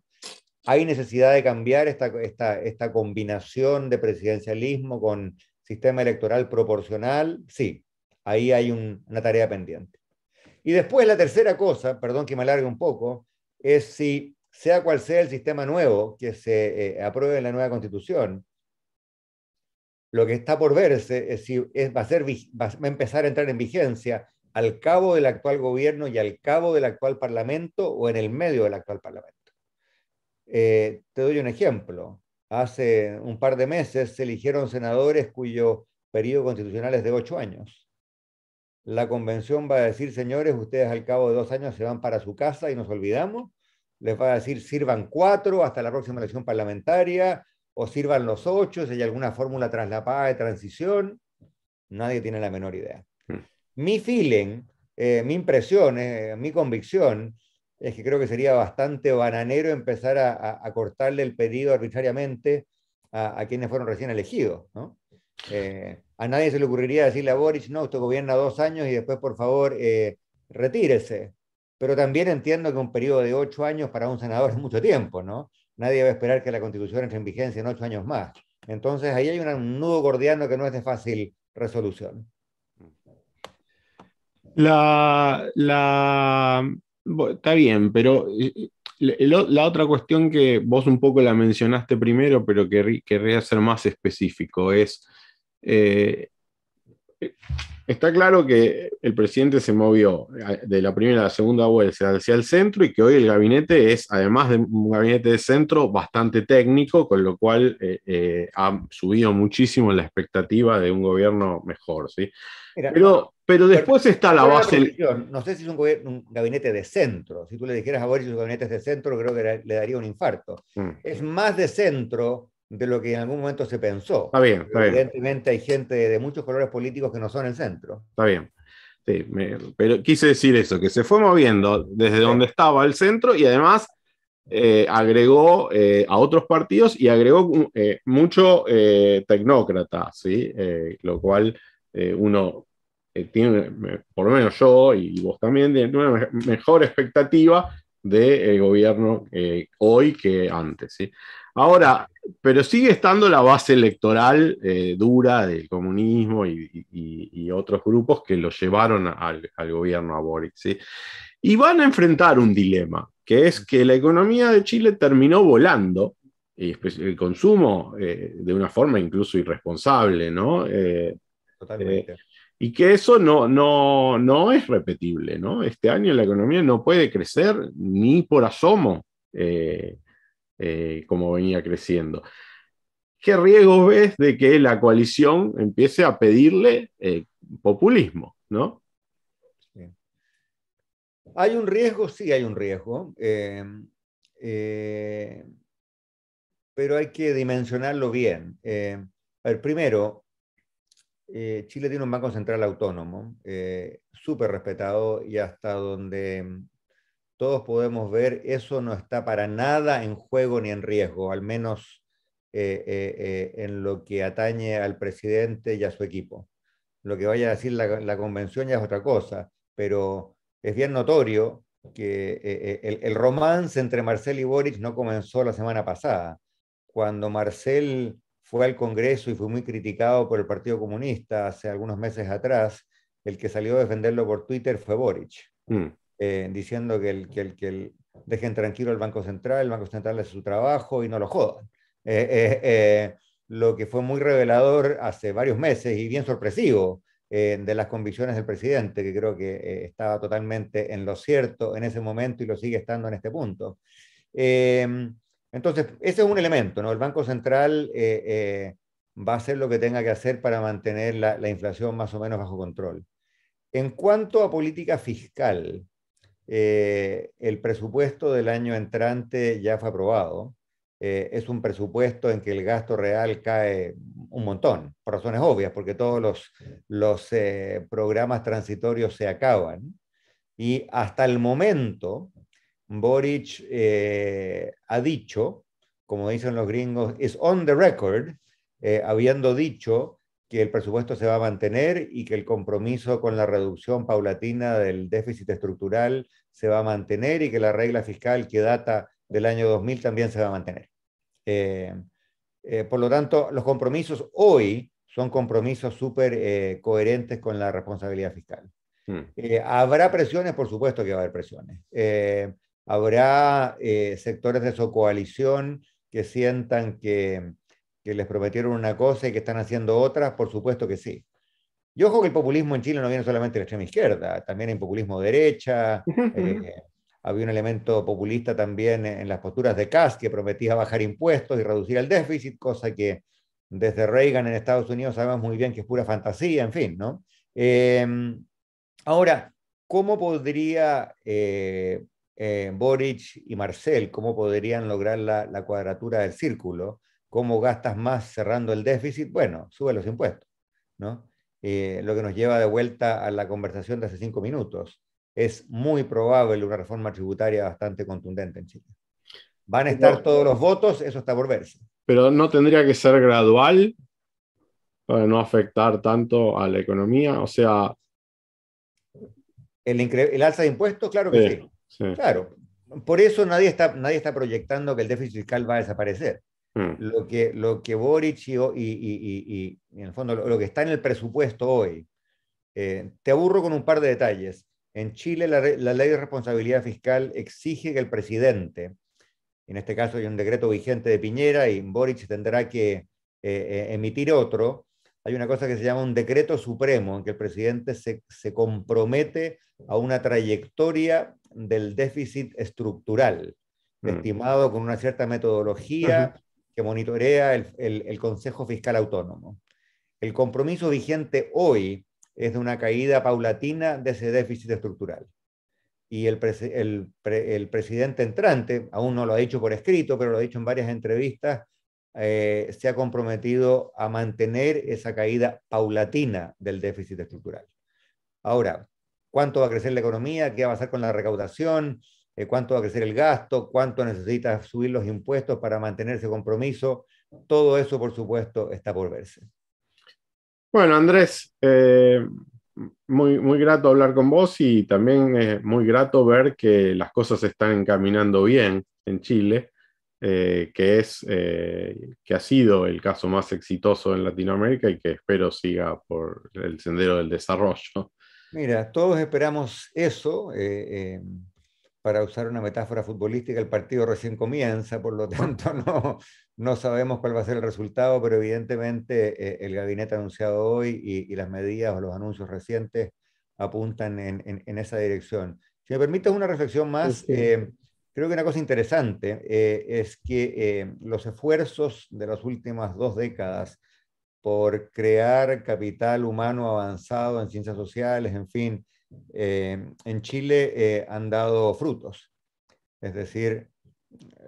hay necesidad de cambiar esta, esta, esta combinación de presidencialismo con sistema electoral proporcional, sí, ahí hay una tarea pendiente. Y después la tercera cosa, perdón que me alargue un poco, es si sea cual sea el sistema nuevo que se eh, apruebe en la nueva constitución, lo que está por verse es si va, a empezar a entrar en vigencia al cabo del actual gobierno y al cabo del actual parlamento o en el medio del actual parlamento. Eh, te doy un ejemplo. Hace un par de meses se eligieron senadores cuyo periodo constitucional es de ocho años. La convención va a decir, señores, ustedes al cabo de dos años se van para su casa y nos olvidamos les va a decir sirvan cuatro hasta la próxima elección parlamentaria o sirvan los ocho, si hay alguna fórmula traslapada de transición. Nadie tiene la menor idea. Hmm. Mi feeling, eh, mi impresión, eh, mi convicción es que creo que sería bastante bananero empezar a, cortarle el pedido arbitrariamente a, quienes fueron recién elegidos. Eh, a nadie se le ocurriría decirle a Boris, no, usted gobierna dos años y después, por favor, retírese. Pero también entiendo que un periodo de ocho años para un senador [laughs] es mucho tiempo, ¿no? Nadie va a esperar que la constitución entre en vigencia en ocho años más. Entonces ahí hay un nudo gordiano que no es de fácil resolución. La, está bien, pero eh, eh, la otra cuestión que vos un poco la mencionaste primero, pero que querría ser más específico, es eh, está claro que el presidente se movió eh, de la primera a la segunda vuelta hacia el centro y que hoy el gabinete es, además de un gabinete de centro, bastante técnico, con lo cual eh, eh, ha subido muchísimo la expectativa de un gobierno mejor. ¿sí? pero, pero después está la base. No sé si es un, gabinete de centro. Si tú le dijeras a Boris un gabinete de centro, creo que le daría un infarto. Mm. Es más de centro de lo que en algún momento se pensó. Está bien, está Evidentemente hay gente de muchos colores políticos que no son el centro. Está bien. pero quise decir eso, que se fue moviendo desde donde estaba el centro y además eh, agregó eh, a otros partidos y agregó mm, eh, mucho tecnócrata, ¿sí? lo cual uno tiene, por lo menos yo y vos también, tiene una mejor expectativa del gobierno hoy que antes. ¿sí? Ahora, pero sigue estando la base electoral eh, dura del comunismo y, otros grupos que lo llevaron al, gobierno a Boric. Y van a enfrentar un dilema, que es que la economía de Chile terminó volando, y el consumo eh, de una forma incluso irresponsable, ¿no? Eh, Totalmente. y que eso no, no, es repetible, ¿no? Este año la economía no puede crecer ni por asomo. Eh, como venía creciendo. ¿Qué riesgos ves de que la coalición empiece a pedirle eh, populismo? Hay un riesgo, sí hay un riesgo, em, eh, pero hay que dimensionarlo bien. Em, a ver, primero, Chile tiene un Banco Central autónomo, súper respetado y hasta donde todos podemos ver, eso no está para nada en juego ni en riesgo, al menos eh, eh, eh, en lo que atañe al presidente y a su equipo. Lo que vaya a decir la, convención ya es otra cosa, pero es bien notorio que el, romance entre Marcel y Boric no comenzó la semana pasada. Cuando Marcel fue al Congreso y fue muy criticado por el Partido Comunista hace algunos meses atrás, el que salió a defenderlo por Twitter fue Boric. Mm. Eh, diciendo que, el, que, el, que el, dejen tranquilo al Banco Central, el Banco Central hace su trabajo y no lo jodan. Eh, eh, lo que fue muy revelador hace varios meses y bien sorpresivo de las convicciones del presidente, que creo que estaba totalmente en lo cierto en ese momento y lo sigue estando en este punto. Em, entonces, ese es un elemento, ¿no? El Banco Central va a hacer lo que tenga que hacer para mantener la, la, inflación más o menos bajo control. En cuanto a política fiscal, eh, el presupuesto del año entrante ya fue aprobado. Eh, es un presupuesto en que el gasto real cae un montón, por razones obvias, porque todos los, los eh, programas transitorios se acaban. Y hasta el momento, Boric ha dicho, como dicen los gringos, es on the record, habiendo dicho que el presupuesto se va a mantener y que el compromiso con la reducción paulatina del déficit estructural se va a mantener y que la regla fiscal que data del año 2000 también se va a mantener. Eh, eh, por lo tanto, los compromisos hoy son compromisos súper eh, coherentes con la responsabilidad fiscal. Hmm. habrá presiones, por supuesto que va a haber presiones. habrá sectores de su coalición que sientan que que les prometieron una cosa y que están haciendo otras, por supuesto que sí. Y ojo que el populismo en Chile no viene solamente de la extrema izquierda, también hay populismo de derecha, [laughs] eh, había un elemento populista también en las posturas de Kass que prometía bajar impuestos y reducir el déficit, cosa que desde Reagan en Estados Unidos sabemos muy bien que es pura fantasía, en fin, ¿no? Em, ahora, ¿cómo podría eh, eh, Boric y Marcel, cómo podrían lograr la cuadratura del círculo? ¿Cómo gastas más cerrando el déficit? Bueno, sube los impuestos, ¿no? Eh, lo que nos lleva de vuelta a la conversación de hace cinco minutos. Es muy probable una reforma tributaria bastante contundente en Chile. ¿Van a estar todos los votos? Eso está por verse. Pero no tendría que ser gradual para no afectar tanto a la economía. O sea... El, alza de impuestos, claro que sí, Claro. Por eso nadie está, nadie está proyectando que el déficit fiscal va a desaparecer. Mm. Lo, que, lo que Boric y, en el fondo, lo, que está en el presupuesto hoy, eh, te aburro con un par de detalles. En Chile la, ley de responsabilidad fiscal exige que el presidente, en este caso hay un decreto vigente de Piñera y Boric tendrá que eh, eh, emitir otro, hay una cosa que se llama un decreto supremo, en que el presidente se, compromete a una trayectoria del déficit estructural, mm. estimado con una cierta metodología, que monitorea el, el, Consejo Fiscal Autónomo. El compromiso vigente hoy es de una caída paulatina de ese déficit estructural. Y el, el, el, presidente entrante, aún no lo ha dicho por escrito, pero lo ha dicho en varias entrevistas, eh, se ha comprometido a mantener esa caída paulatina del déficit estructural. Ahora, ¿cuánto va a crecer la economía? ¿Qué va a pasar con la recaudación? Eh, cuánto va a crecer el gasto, cuánto necesita subir los impuestos para mantenerse compromiso. Todo eso, por supuesto, está por verse. Bueno, Andrés, eh, muy, muy grato hablar con vos y también es muy grato ver que las cosas están encaminando bien en Chile, eh, que, es, que ha sido el caso más exitoso en Latinoamérica y que espero siga por el sendero del desarrollo. Mira, todos esperamos eso para usar una metáfora futbolística, el partido recién comienza, por lo [laughs] tanto no, no sabemos cuál va a ser el resultado, pero evidentemente eh, el gabinete anunciado hoy y, las medidas o los anuncios recientes apuntan en, en, esa dirección. Si me permites una reflexión más, eh, creo que una cosa interesante eh, es que los esfuerzos de las últimas dos décadas por crear capital humano avanzado en ciencias sociales, en fin, eh, en Chile eh, han dado frutos. Es decir,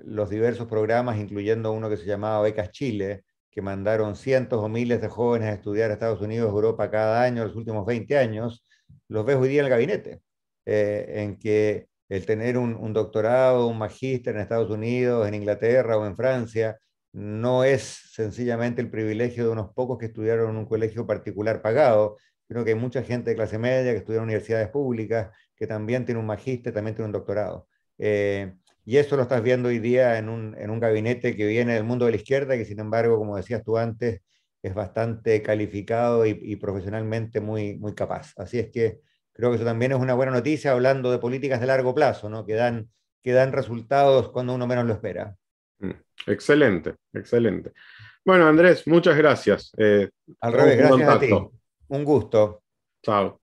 los diversos programas, incluyendo uno que se llamaba Becas Chile, que mandaron cientos o miles de jóvenes a estudiar a Estados Unidos, Europa cada año, los últimos 20 años, los veo hoy día en el gabinete, eh, en que el tener un, un doctorado, un magíster en Estados Unidos, en Inglaterra o en Francia, no es sencillamente el privilegio de unos pocos que estudiaron en un colegio particular pagado, creo que hay mucha gente de clase media que estudia en universidades públicas, que también tiene un magíster, también tiene un doctorado. Eh, y eso lo estás viendo hoy día en un, gabinete que viene del mundo de la izquierda, que sin embargo, como decías tú antes, es bastante calificado y, profesionalmente muy, muy capaz. Así es que creo que eso también es una buena noticia, hablando de políticas de largo plazo, ¿no? que, dan, que dan resultados cuando uno menos lo espera. Mm, excelente, excelente. Bueno, Andrés, muchas gracias. Eh, Al revés, gracias a ti. Un gusto. Chao.